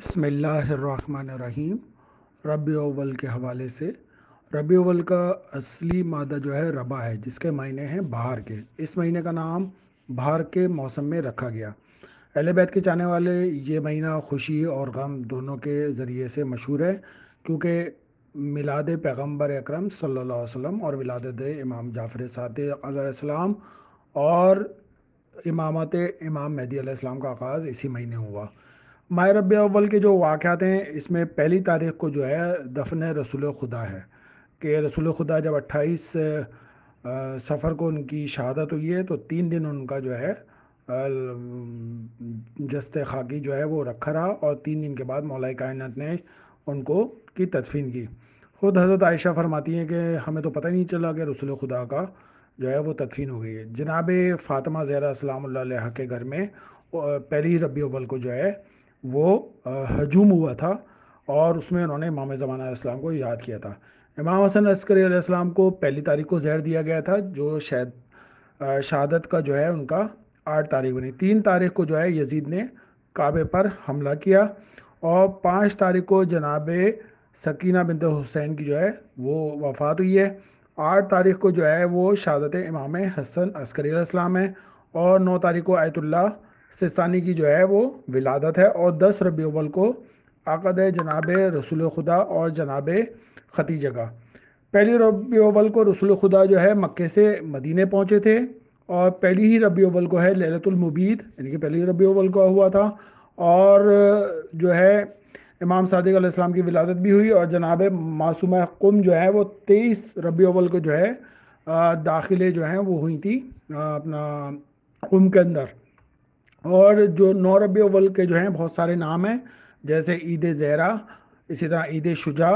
बसमीम रबी अवल के हवाले से रबी अवल का असली मादा जो है रबा है जिसके महीने हैं बहार के इस महीने का नाम बहार के मौसम में रखा गया अहल बैत के चाहने वाले ये महीना खुशी और गम दोनों के ज़रिए से मशहूर है क्योंकि मिलाद पैगम्बर अक्रम सम और विलाद इमाम जाफ़र सातम और इमामत इमाम मेहदी आसमाम का आगाज़ इसी महीने हुआ माह रब अव्वल के जो वाक़ात हैं इसमें पहली तारीख को जो है दफन रसूल खुदा है कि रसूल खुदा जब अट्ठाईस सफ़र को उनकी शहादत हुई है तो तीन दिन उनका जो है जस्त खाकी जो है वो रखा रहा और तीन दिन के बाद मौलाई कायनत ने उनको की तदफीन की खुद हज़रत आयशा फरमाती हैं कि हमें तो पता ही नहीं चला कि रसूल खुदा का जो है वो तदफीन हो गई है जनाब फ़ातिमा ज़हरा सलाम के घर में पहली रबी अव्वल को जो है वो हजूम हुआ था और उसमें उन्होंने इमाम ज़मान इस्लाम को याद किया था इमाम हसन अस्करीम को पहली तारीख को जहर दिया गया था जो शायद शहादत का जो है उनका आठ तारीख बनी तीन तारीख को जो है यजीद ने काबे पर हमला किया और पाँच तारीख को जनाब सकीना बिन हुसैन की जो है वो वफ़ात हुई है आठ तारीख को जो है वो शहादत इमाम हसन अस्करी इस्लाम है और नौ तारीख को आयतुल्ला सिस्तानी की जो है वो विलादत है और दस रबीवल को आकद जनाब रसूल खुदा और जनाब खतीजा का पहली रबीवल को रसूल खुदा जो है मक्के से मदीने पहुँचे थे और पहली ही रबीवल को है ललतुलमबीद यानी कि पहली रबीवल को हुआ था और जो है इमाम सादिक आसलाम की विलादत भी हुई और जनाब मासूम कुम जो है वो तेईस रबीवल को जो है दाखिले जो हैं वो हुई थी अपना कुम के अंदर और जो रबी अव्वल के जो हैं बहुत सारे नाम हैं जैसे ईद ज़हरा इसी तरह ईद शुजा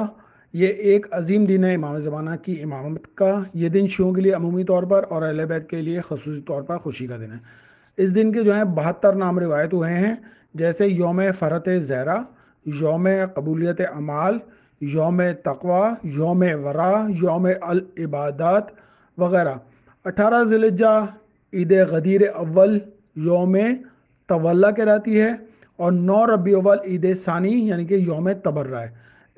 ये एक अजीम दिन है इमाम ज़माना की इमामत का ये दिन शियों के लिए अमूमी तौर पर और अहल बैत के लिए खसूस तौर पर खुशी का दिन है इस दिन के जो हैं बहत्तर नाम रिवायत हुए हैं जैसे योम फ़रत ज़हरा योम कबूलियत अमाल योम तकवा योम वरा योम इबादत वगैरह अठारह जिलजा ईद गदीर अव्वल योम तवल्ला कहलाती है और नौ रबी अवल ईद सानी यानी कि योम तबर्रा है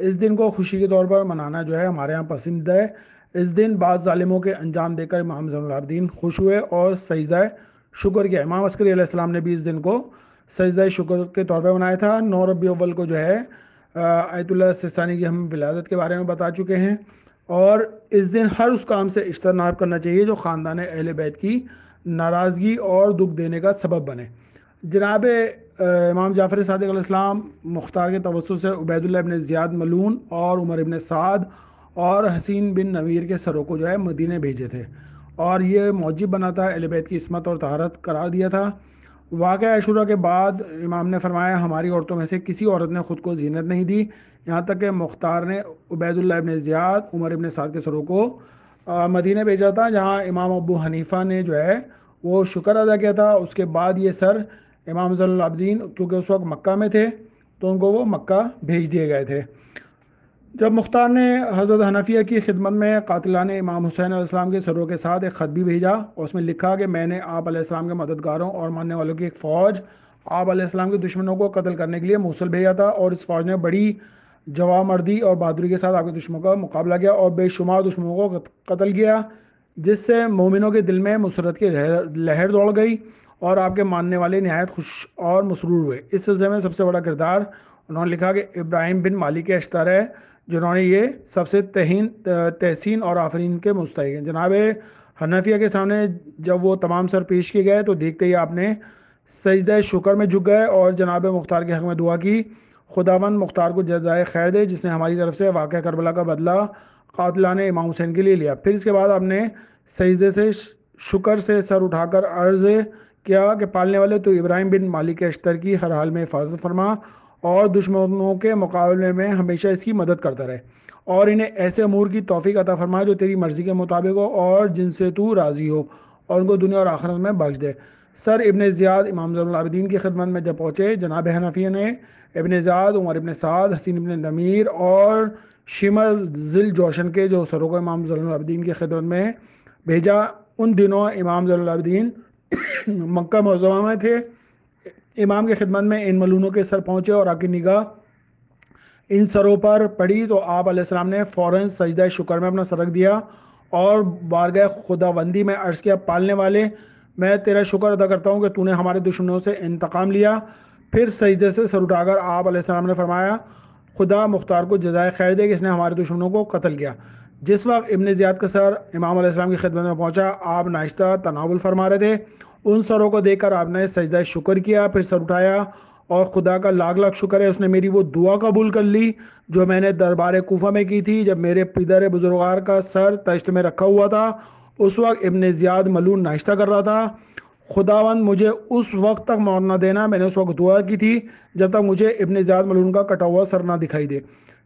इस दिन को खुशी के तौर पर मनाना जो है हमारे यहाँ पसंदीदा है इस दिन बाद ालिमों के अंजाम देकर इमाम जैनलाब्दीन खुश हुए और सजदा शुक्र किया इमाम अस्करी आसमाम ने भी इस दिन को सजदा शुक्र के तौर पर मनाया था नौ रबी अवल को जो है आयतुल्ला सिस्तानी की हम विलादत के बारे में बता चुके हैं और इस दिन हर उस काम से इश्तनाब करना चाहिए जो ख़ानदान अहल बैत की नाराज़गी और दुख देने का सबब बने जनाब इमाम जाफ़र सदक मुख्तार के तवसु से उबैदुल्ला इबन ज़ियाद मलून और उमर अबिन साद और हसीन बिन नवीर के सरों को जो है मदीने भेजे थे और ये मौजिब बना था एलबैद की इसमत और तहारत करार दिया था वाक़ अशूरा के बाद इमाम ने फरमाया हमारी औरतों में से किसी औरत ने ख़ुद को जीनत नहीं दी यहाँ तक कि मुख्तार ने Ubaidullah ibn Ziyad Umar ibn Saad के सरों को मदीने भेजा था जहाँ इमाम अबू हनीफ़ा ने जो है वो शुक्र अदा किया था उसके बाद ये सर इमाम जलाब्दीन क्योंकि उस वक्त मक्का में थे तो उनको वो मक्का भेज दिए गए थे जब मुख्तार ने हज़रत हनफिया की खिदमत में कातिला ने इमाम हुसैन आसमाम के सरों के साथ एक ख़त भी भेजा और उसमें लिखा कि मैंने आप के मददगारों और मानने वालों की एक फ़ौज आप के दुश्मनों को कत्ल करने के लिए मौसल भेजा था और इस फ़ौज ने बड़ी जवाब मर्दी और बहादुरी के साथ आपके दुश्मनों का मुकाबला किया और बेशुमार दुश्मनों को कत्ल किया जिससे मोमिनों के दिल में मसरत की लहर दौड़ गई और आपके मानने वाले नहायत खुश और मसरूर हुए इस सिलसिले में सबसे बड़ा किरदार उन्होंने लिखा कि इब्राहिम बिन मालिक अश्तर है जिन्होंने ये सबसे तहन तहसीन और आफरीन के मुस्तक हैं जनाब हनफिया के सामने जब वो तमाम सर पेश किए गए तो देखते ही आपने सजद शुक्र में झुक गए और जनाब मुख्तार के हक में दुआ की खुदावन मुख्तार को जजाय खैर दे जिसने हमारी तरफ से वाक़ करबला का बदला कातला ने इमाम हुसैन के लिए लिया फिर इसके बाद आपने सजदे से शुक्र से सर उठाकर अर्ज़ किया कि पालने वाले तो इब्राहिम बिन मालिक अश्तर की हर हाल में हिफाजत फरमा और दुश्मनों के मुकाबले में हमेशा इसकी मदद करता रहे और इन्हें ऐसे अमूर की तोफ़ी अता फरमाए जो तेरी मर्ज़ी के मुताबिक हो और जिनसे तू राज़ी हो और उनको दुनिया और आखिरत में बख्श दे सर इबन ज़ियाद इमाम जमलाबद्दीन की खदमत में जब पहुँचे जनाब हनफिया ने इबन ज़ियाद उमर इबन साद हसीन इबन नमीर और शिमर जिल जोशन के जो सरों को इमाम जलाब्दीन की खदमत में भेजा उन दिनों इमाम जलाब्दीन मक्का मौजमा में थे इमाम की खिदमत में इन मलूनों के सर पहुँचे और आपकी निगाह इन सरों पर पड़ी तो आप आसमाम ने फ़ौर सजदा शुक्र में अपना सरक दिया और बारगह खुदाबंदी में अर्ज़ किया पालने वाले मैं तेरा शुक्र अदा करता हूँ कि तूने हमारे दुश्मनों से इंतकाम लिया फिर सजदे से सर उठाकर आप आसमाम ने फरमाया खुदा मुख्तार को जजाय खैर दे कि इसने हमारे दुश्मनों को कत्ल किया जिस वक्त इबन ज़ियाद का सर इमाम अलैहिस्सलाम की खिदमत में पहुंचा आप नाश्ता तनावल फरमा रहे थे उन सरों को देखकर आपने सजदा शुक्र किया फिर सर उठाया और खुदा का लाख लाख शुक्र है उसने मेरी वो दुआ कबूल कर ली जो मैंने दरबार कोफा में की थी जब मेरे पिदर बुजुर्गार का सर तश्त में रखा हुआ था उस वक्त इबन ज़ियाद मलून नाश्ता कर रहा था खुदावंद मुझे उस वक्त तक मौत ना देना मैंने उस वक्त दुआ की थी जब तक मुझे इबन ज़ियाद मलून का कटा हुआ सर ना दिखाई दे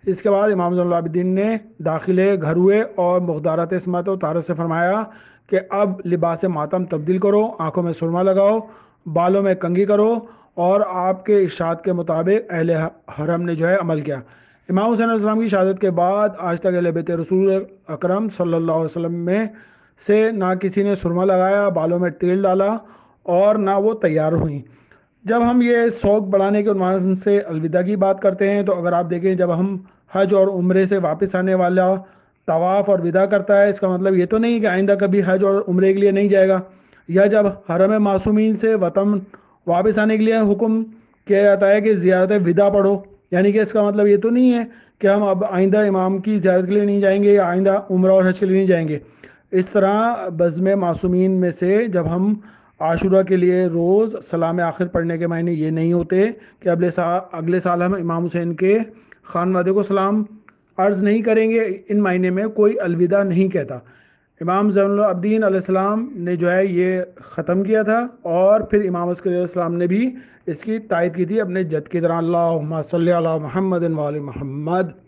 इसके बाद इमाम जलाबिद्दीन ने दाखिले घर हुए और मकदारत इसमत तारत से फरमाया कि अब लिबास मातम तब्दील करो आंखों में सुरमा लगाओ बालों में कंगी करो और आपके इशात के मुताबिक अहल हरम ने जो है अमल किया इमाम हुसैन वसलम की शहादत के बाद आज तक अहल बेत रसूल अक्रम सल्ला वसम में से ना किसी ने सुरमा लगाया बालों में तेल डाला और ना वो तैयार हुई जब हम ये शौक बढ़ाने के उन्वान से अलविदा की बात करते हैं तो अगर आप देखें जब हम हज और उम्र से वापस आने वाला तवाफ़ और विदा करता है इसका मतलब ये तो नहीं कि आइंदा कभी हज और उम्र के लिए नहीं जाएगा या जब हरम मासूमीन से वतन वापस आने के लिए हुक्म किया जाता है कि ज़्यारत विदा पढ़ो यानी कि इसका मतलब ये तो नहीं है कि हम अब आइंदा इमाम की ज्यारत के लिए नहीं जाएंगे या आइंदा उम्र और हज के लिए नहीं जाएंगे इस तरह बज़म मासूमीन में से जब हम आशुरा के लिए रोज़ सलाम आखिर पढ़ने के मायने ये नहीं होते कि अगले साल अगले साल हम इमाम हुसैन के खान वादे को सलाम अर्ज़ नहीं करेंगे इन मायने में कोई अलविदा नहीं कहता इमाम जैनदीन आसमाम ने जो है ये ख़त्म किया था और फिर इमाम असकराम ने भी इसकी तायद की थी अपने जद के दौरान महमदिन महमद महमद